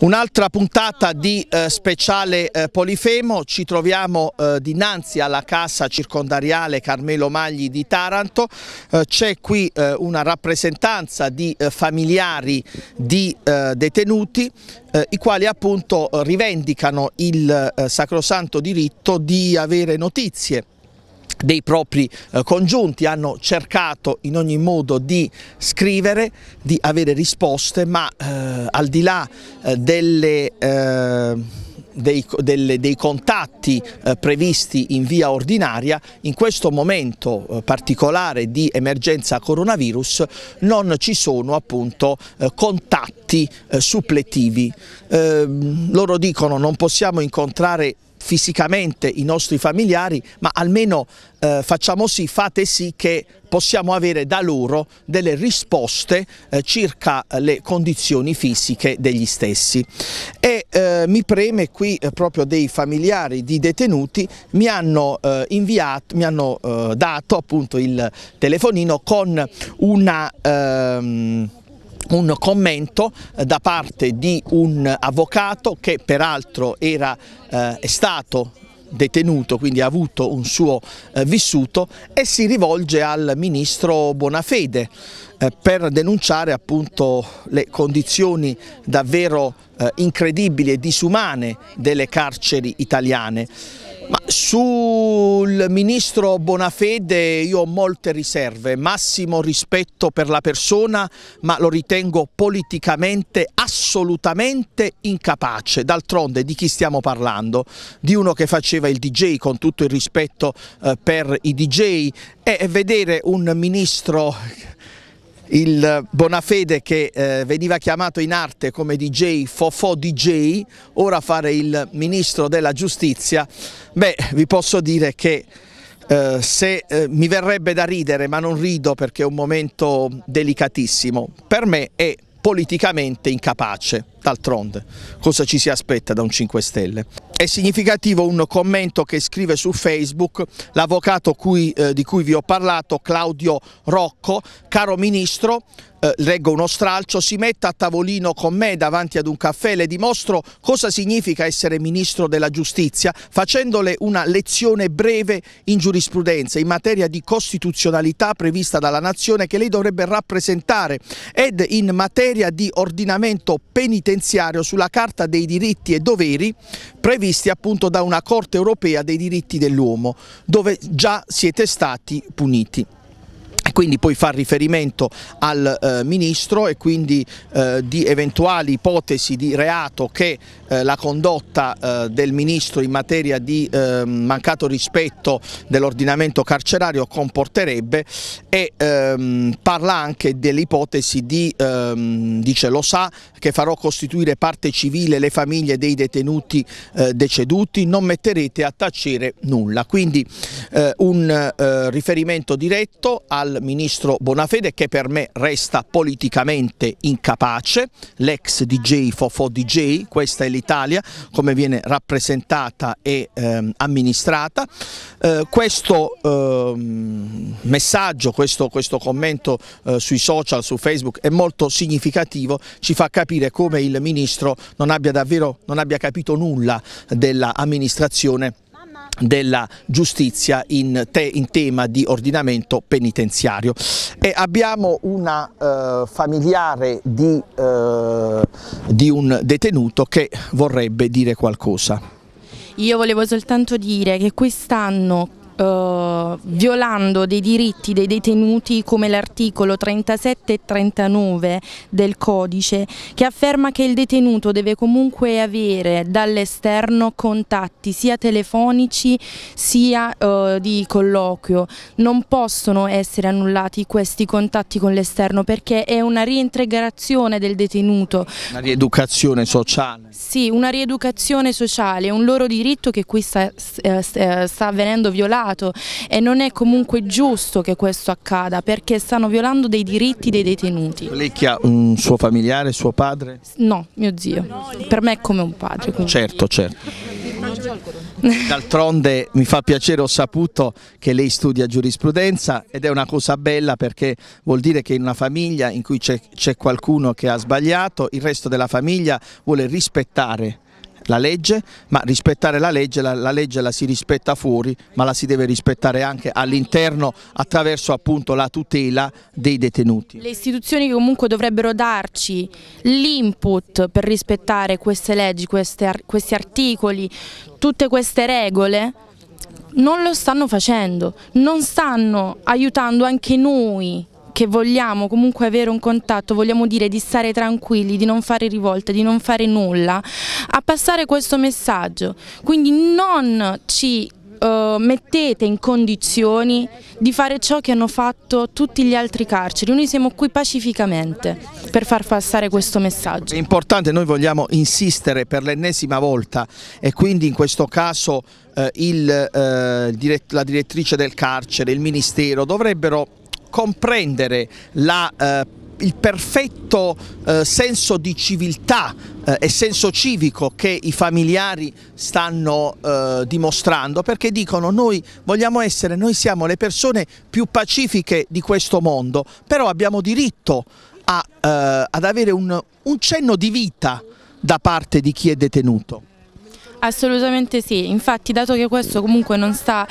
Un'altra puntata di eh, speciale eh, Polifemo, ci troviamo eh, dinanzi alla casa circondariale Carmelo Magli di Taranto, eh, c'è qui eh, una rappresentanza di eh, familiari di detenuti i quali appunto rivendicano il sacrosanto diritto di avere notizie dei propri eh, congiunti, hanno cercato in ogni modo di scrivere, di avere risposte, ma eh, al di là eh, delle... Eh, dei, delle, dei, contatti eh, previsti in via ordinaria, in questo momento eh, particolare di emergenza coronavirus non ci sono appunto eh, contatti eh, suppletivi. Ehm, loro dicono non possiamo incontrare fisicamente i nostri familiari, ma almeno eh, facciamo sì, fate sì che possiamo avere da loro delle risposte eh, circa eh, le condizioni fisiche degli stessi. E eh, mi preme qui eh, proprio dei familiari di detenuti mi hanno eh, inviato, mi hanno dato appunto il telefonino con una... Ehm, un commento eh, da parte di un avvocato che peraltro era, eh, è stato detenuto, quindi ha avuto un suo eh, vissuto e si rivolge al ministro Bonafede eh, per denunciare appunto le condizioni davvero eh, incredibili e disumane delle carceri italiane. Ma sul ministro Bonafede io ho molte riserve, massimo rispetto per la persona, ma lo ritengo politicamente assolutamente incapace. D'altronde di chi stiamo parlando? Di uno che faceva il DJ con tutto il rispetto eh, per i DJ e vedere un ministro il Bonafede che eh, veniva chiamato in arte come DJ Fofo DJ, ora fare il ministro della giustizia, beh vi posso dire che eh, se eh, mi verrebbe da ridere, ma non rido perché è un momento delicatissimo, per me è politicamente incapace. D'altronde, cosa ci si aspetta da un 5 Stelle? È significativo un commento che scrive su Facebook l'avvocato eh, di cui vi ho parlato, Claudio Rocco, caro Ministro, eh, leggo uno stralcio, si metta a tavolino con me davanti ad un caffè, le dimostro cosa significa essere ministro della giustizia facendole una lezione breve in giurisprudenza in materia di costituzionalità prevista dalla nazione che lei dovrebbe rappresentare ed in materia di ordinamento penitenziario penitenziario sulla Carta dei diritti e doveri previsti appunto da una Corte europea dei diritti dell'uomo, dove già siete stati puniti quindi poi fa riferimento al eh, Ministro e quindi eh, di eventuali ipotesi di reato che eh, la condotta eh, del Ministro in materia di ehm, mancato rispetto dell'ordinamento carcerario comporterebbe e ehm, parla anche dell'ipotesi di, ehm, dice lo sa, che farò costituire parte civile le famiglie dei detenuti eh, deceduti, non metterete a tacere nulla. Quindi eh, un riferimento diretto al ministro Bonafede che per me resta politicamente incapace, l'ex DJ Fofo DJ, questa è l'Italia come viene rappresentata e ehm, amministrata. Eh, questo ehm, messaggio, questo, questo commento eh, sui social, su Facebook è molto significativo, ci fa capire come il ministro non abbia davvero non abbia capito nulla dell'amministrazione della giustizia in, te, in, tema di ordinamento penitenziario. E abbiamo una eh, familiare di, eh, di un detenuto che vorrebbe dire qualcosa. Io volevo soltanto dire che quest'anno eh, violando dei diritti dei detenuti come l'articolo 37 e 39 del codice che afferma che il detenuto deve comunque avere dall'esterno contatti sia telefonici sia eh, di colloquio. Non possono essere annullati questi contatti con l'esterno perché è una reintegrazione del detenuto. Una rieducazione sociale. Sì, una rieducazione sociale, un loro diritto che qui sta, eh, eh, sta avvenendo violato stato e non è comunque giusto che questo accada perché stanno violando dei diritti dei detenuti. Lei chi ha un suo familiare, suo padre? No, mio zio, per me è come un padre. Quindi. Certo, certo. D'altronde mi fa piacere, ho saputo che lei studia giurisprudenza ed è una cosa bella perché vuol dire che in una famiglia in cui c'è qualcuno che ha sbagliato, il resto della famiglia vuole rispettare la legge, ma rispettare la legge, la, la, legge la si rispetta fuori, ma la si deve rispettare anche all'interno attraverso appunto la tutela dei detenuti. Le istituzioni comunque dovrebbero darci l'input per rispettare queste leggi, queste, questi articoli, tutte queste regole, non lo stanno facendo, non stanno aiutando anche noi che vogliamo comunque avere un contatto, vogliamo dire di stare tranquilli, di non fare rivolte, di non fare nulla, a passare questo messaggio. Quindi non ci Uh, mettete in condizioni di fare ciò che hanno fatto tutti gli altri carceri. Noi siamo qui pacificamente per far passare questo messaggio. È importante, noi vogliamo insistere per l'ennesima volta e quindi in questo caso eh, il, eh, la direttrice del carcere, il Ministero dovrebbero comprendere la, eh, il perfetto eh, senso di civiltà eh, e senso civico che i familiari stanno eh, dimostrando perché dicono noi vogliamo essere, noi siamo le persone più pacifiche di questo mondo, però abbiamo diritto a, eh, ad avere un, un cenno di vita da parte di chi è detenuto. Assolutamente sì, infatti dato che questo comunque non sta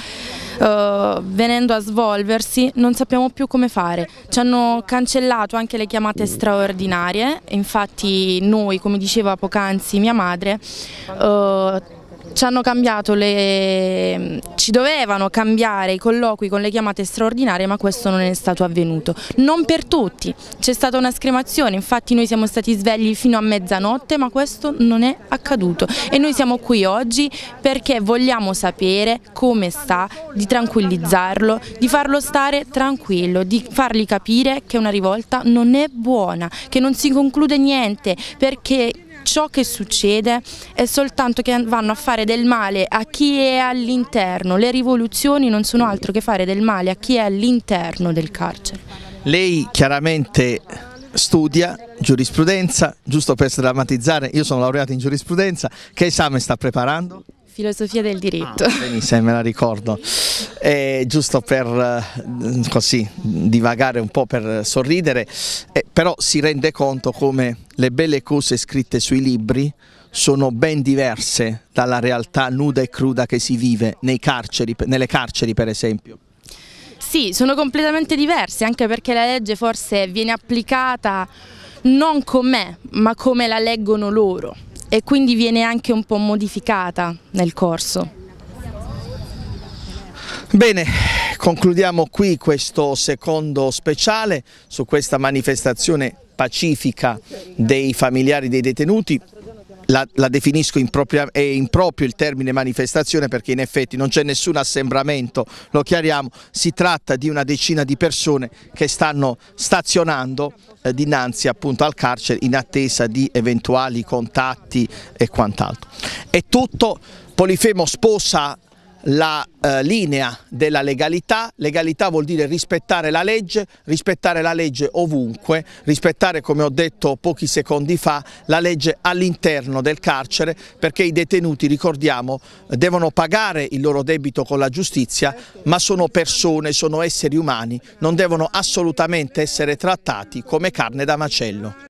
uh, venendo a svolversi non sappiamo più come fare, ci hanno cancellato anche le chiamate straordinarie, infatti noi come diceva poc'anzi mia madre uh, ci hanno cambiato le... ci dovevano cambiare i colloqui con le chiamate straordinarie ma questo non è stato avvenuto. Non per tutti, c'è stata una scremazione, infatti noi siamo stati svegli fino a mezzanotte ma questo non è accaduto e noi siamo qui oggi perché vogliamo sapere come sta, di tranquillizzarlo, di farlo stare tranquillo, di fargli capire che una rivolta non è buona, che non si conclude niente perché ciò che succede è soltanto che vanno a fare del male a chi è all'interno, le rivoluzioni non sono altro che fare del male a chi è all'interno del carcere. Lei chiaramente studia giurisprudenza, giusto per drammatizzare, io sono laureato in giurisprudenza, che esame sta preparando? Filosofia del ah, diritto. Ah, benissimo, me la ricordo. Eh, giusto per eh, così divagare un po' per sorridere, eh, però si rende conto come le belle cose scritte sui libri sono ben diverse dalla realtà nuda e cruda che si vive carceri, nelle carceri per esempio. Sì, sono completamente diverse, anche perché la legge forse viene applicata non com'è, ma come la leggono loro e quindi viene anche un po' modificata nel corso. Bene, concludiamo qui questo secondo speciale su questa manifestazione pacifica dei familiari dei detenuti la, la, definisco impropria, è improprio il termine manifestazione perché in effetti non c'è nessun assembramento, lo chiariamo, si tratta di una decina di persone che stanno stazionando eh, dinanzi appunto al carcere in attesa di eventuali contatti e quant'altro. È tutto, Polifemo sposa la eh, linea della legalità, legalità vuol dire rispettare la legge, rispettare la legge ovunque, rispettare come ho detto pochi secondi fa la legge all'interno del carcere perché i detenuti, ricordiamo, devono pagare il loro debito con la giustizia ma sono persone, sono esseri umani, non devono assolutamente essere trattati come carne da macello.